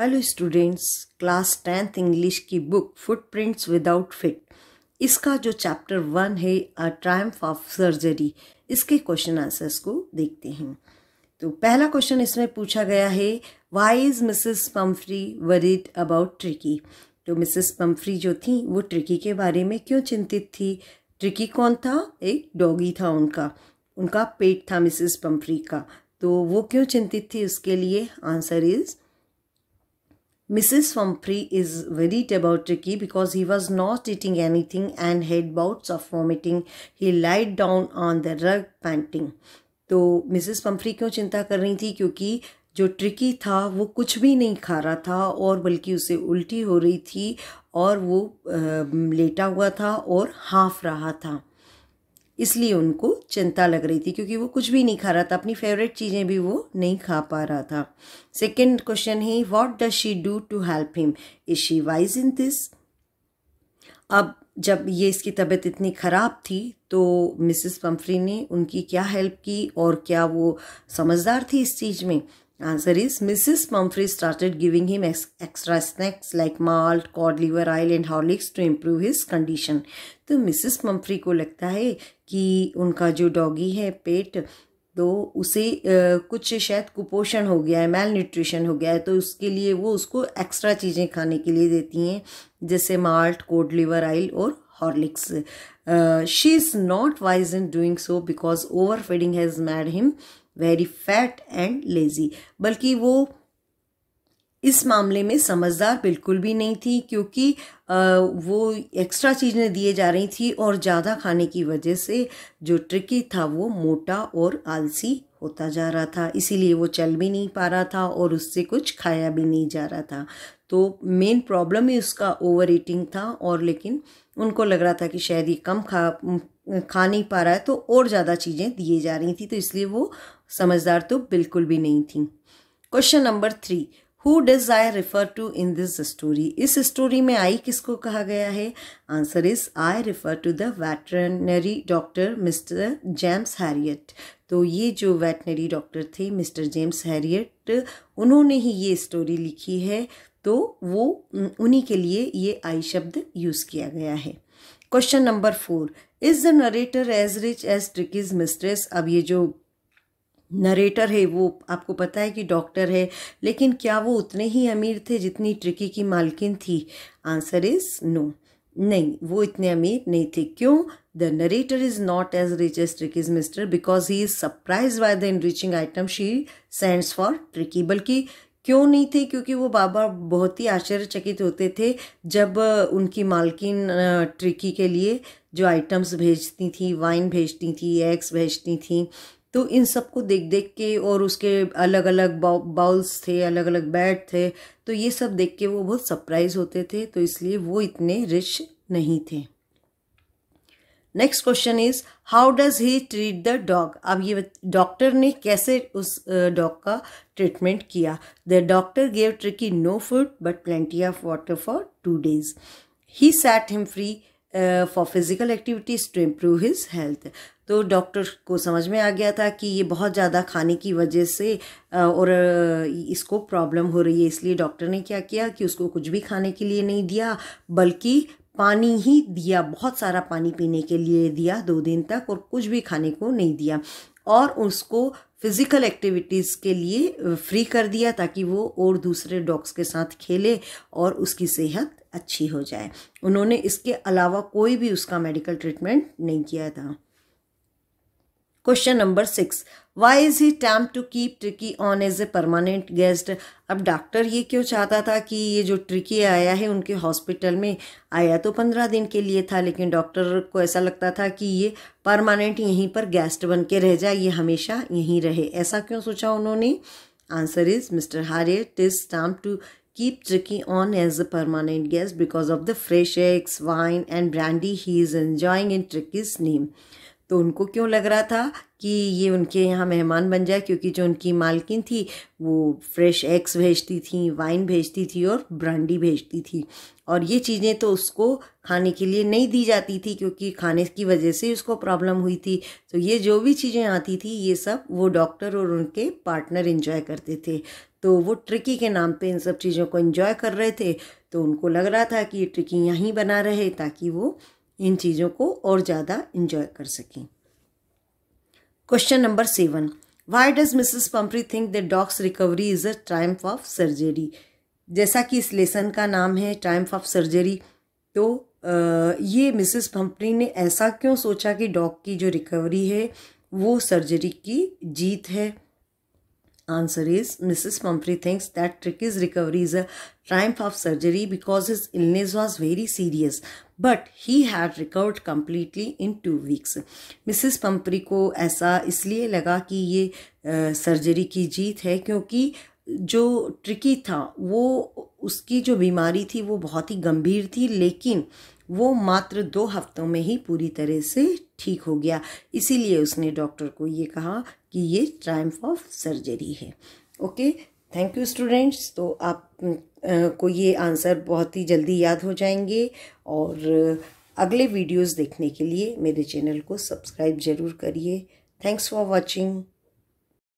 Hello students class tenth English की book footprints without feet इसका जो चैप्टर वन है अ ट्रायम्फ ऑफ सर्जरी इसके क्वेश्चन आंसर्स को देखते हैं तो पहला क्वेश्चन इसमें पूछा गया है why is Mrs Pumphrey worried about Tricki तो मिसेस पम्फ्री जो थी वो ट्रिकी के बारे में क्यों चिंतित थी ट्रिकी कौन था एक डॉगी था उनका उनका पेट था मिसिस पम्फ्री का तो वो क्यों चिंतित थी उसके लिए answer is Mrs. Humphrey is worried about Ricky because he was not eating anything and had bouts of vomiting. He lied down on the rug panting. तो मिसेस पम्फ्री क्यों चिंता कर रही थी क्योंकि जो ट्रिकी था वो कुछ भी नहीं खा रहा था और बल्कि उसे उल्टी हो रही थी और वो लेटा हुआ था और हाँफ रहा था इसलिए उनको चिंता लग रही थी क्योंकि वो कुछ भी नहीं खा रहा था अपनी फेवरेट चीज़ें भी वो नहीं खा पा रहा था सेकेंड क्वेश्चन है what does she do to help him is she wise in this अब जब ये इसकी तबीयत इतनी ख़राब थी तो मिसेस पम्फ्री ने उनकी क्या हेल्प की और क्या वो समझदार थी इस चीज़ में Answer is Mrs. Pumphrey started giving him ex extra snacks like malt, cod liver oil and horlicks to improve his condition. तो मिसेस पम्फ्री को लगता है कि उनका जो डॉगी है पेट तो उसे कुछ शायद कुपोषण हो गया है मेल न्यूट्रिशन हो गया है तो उसके लिए वो उसको एक्स्ट्रा चीज़ें खाने के लिए देती हैं जैसे माल्ट कोड लिवर आइल और Horlicks she is not wise in doing so because over feeding has made him very fat and lazy बल्कि वो इस मामले में समझदार बिल्कुल भी नहीं थी क्योंकि वो एक्स्ट्रा चीज़ें दिए जा रही थी और ज़्यादा खाने की वजह से जो ट्रिकी था वो मोटा और आलसी होता जा रहा था इसीलिए वो चल भी नहीं पा रहा था और उससे कुछ खाया भी नहीं जा रहा था तो मेन प्रॉब्लम ही उसका ओवर ईटिंग था और लेकिन उनको लग रहा था कि शायद ये कम खा खा नहीं पा रहा है तो और ज़्यादा चीज़ें दिए जा रही थी तो इसलिए वो समझदार तो बिल्कुल भी नहीं थी question number three who does I refer to in this story इस स्टोरी में आई किसको कहा गया है answer is I refer to the veterinary doctor mister James Herriot तो ये जो वेटनरी डॉक्टर थे मिस्टर जेम्स हैरियट उन्होंने ही ये स्टोरी लिखी है तो वो उन्हीं के लिए ये आई शब्द यूज़ किया गया है question number four is the narrator as rich as Tricki's mistress अब ये जो नरेटर है वो आपको पता है कि डॉक्टर है लेकिन क्या वो उतने ही अमीर थे जितनी ट्रिकी की मालकिन थी आंसर इज नो नहीं वो इतने अमीर नहीं थे क्यों the narrator is not as rich as Tricki's mister because he is surprise by the reaching item she sends for Tricki बल्कि क्यों नहीं थे क्योंकि वो बाबा बहुत ही आश्चर्यचकित होते थे जब उनकी मालकिन ट्रिकी के लिए जो आइटम्स भेजती थी वाइन भेजती थी एग्स भेजती थी तो इन सबको देख देख के और उसके अलग अलग बाउल्स थे अलग अलग बैट थे तो ये सब देख के वो बहुत सरप्राइज होते थे तो इसलिए वो इतने रिच नहीं थे next question is how does he treat the dog अब ये डॉक्टर ने कैसे उस डॉग का ट्रीटमेंट किया the doctor gave Tricki no food but plenty of water for two days he set him free for physical activities to improve his health तो doctor को समझ में आ गया था कि ये बहुत ज़्यादा खाने की वजह से और इसको प्रॉब्लम हो रही है इसलिए डॉक्टर ने क्या किया कि उसको कुछ भी खाने के लिए नहीं दिया बल्कि पानी ही दिया बहुत सारा पानी पीने के लिए दिया दो दिन तक और कुछ भी खाने को नहीं दिया और उसको फिज़िकल एक्टिविटीज़ के लिए फ्री कर दिया ताकि वो और दूसरे डॉग्स के साथ खेले और उसकी सेहत अच्छी हो जाए उन्होंने इसके अलावा कोई भी उसका मेडिकल ट्रीटमेंट नहीं किया था question number six why is he tempted to keep Tricki on as a permanent guest अब डॉक्टर ये क्यों चाहता था कि ये जो ट्रिकी आया है उनके हॉस्पिटल में आया तो पंद्रह दिन के लिए था लेकिन डॉक्टर को ऐसा लगता था कि ये परमानेंट यहीं पर गेस्ट बन के रह जाए ये हमेशा यहीं रहे ऐसा क्यों सोचा उन्होंने answer is mister Herriot is tempted to keep Tricki on as a permanent guest because of the fresh eggs wine and brandy he is enjoying in Tricki's name तो उनको क्यों लग रहा था कि ये उनके यहाँ मेहमान बन जाए क्योंकि जो उनकी मालकिन थी वो फ्रेश एग्स भेजती थी वाइन भेजती थी और ब्रांडी भेजती थी और ये चीज़ें तो उसको खाने के लिए नहीं दी जाती थी क्योंकि खाने की वजह से उसको प्रॉब्लम हुई थी तो ये जो भी चीज़ें आती थी ये सब वो डॉक्टर और उनके पार्टनर इन्जॉय करते थे तो वो ट्रिकी के नाम पे इन सब चीज़ों को इन्जॉय कर रहे थे तो उनको लग रहा था कि ये ट्रिकी यहीं बना रहे ताकि वो इन चीज़ों को और ज़्यादा इंजॉय कर सकें question number seven why does Mrs Pumphrey think the dog's recovery is a triumph of surgery जैसा कि इस लेसन का नाम है ट्राइम्फ ऑफ सर्जरी तो ये मिसेस पम्परी ने ऐसा क्यों सोचा कि डॉग की जो रिकवरी है वो सर्जरी की जीत है answer is Mrs. Pumphrey thinks that Tricky's recovery is a triumph of surgery because his illness was very serious but he had recovered completely in weeks mrs Mrs ko aisa isliye laga ki ye uh, surgery ki jeet hai kyunki जो Tricki था वो उसकी जो बीमारी थी वो बहुत ही गंभीर थी लेकिन वो मात्र दो हफ्तों में ही पूरी तरह से ठीक हो गया इसीलिए उसने डॉक्टर को ये कहा कि ये ट्रायम्फ ऑफ सर्जरी है ओके थैंक यू स्टूडेंट्स तो आप को ये आंसर बहुत ही जल्दी याद हो जाएंगे और अगले वीडियोस देखने के लिए मेरे चैनल को सब्सक्राइब ज़रूर करिए थैंक्स फॉर वॉचिंग